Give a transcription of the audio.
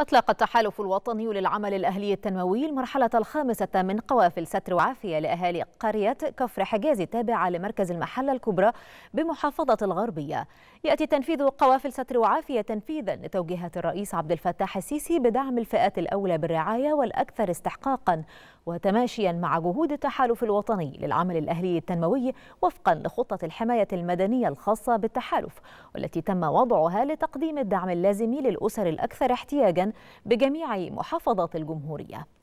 أطلق التحالف الوطني للعمل الأهلي التنموي المرحلة الخامسة من قوافل ستر وعافية لأهالي قرية كفر حجازي التابعة لمركز المحلة الكبرى بمحافظة الغربية يأتي تنفيذ قوافل ستر وعافية تنفيذا لتوجيهات الرئيس عبد الفتاح السيسي بدعم الفئات الأولى بالرعاية والأكثر استحقاقا وتماشيا مع جهود التحالف الوطني للعمل الأهلي التنموي وفقا لخطة الحماية المدنية الخاصة بالتحالف والتي تم وضعها لتقديم الدعم اللازم للأسر الأكثر احتياجا بجميع محافظات الجمهورية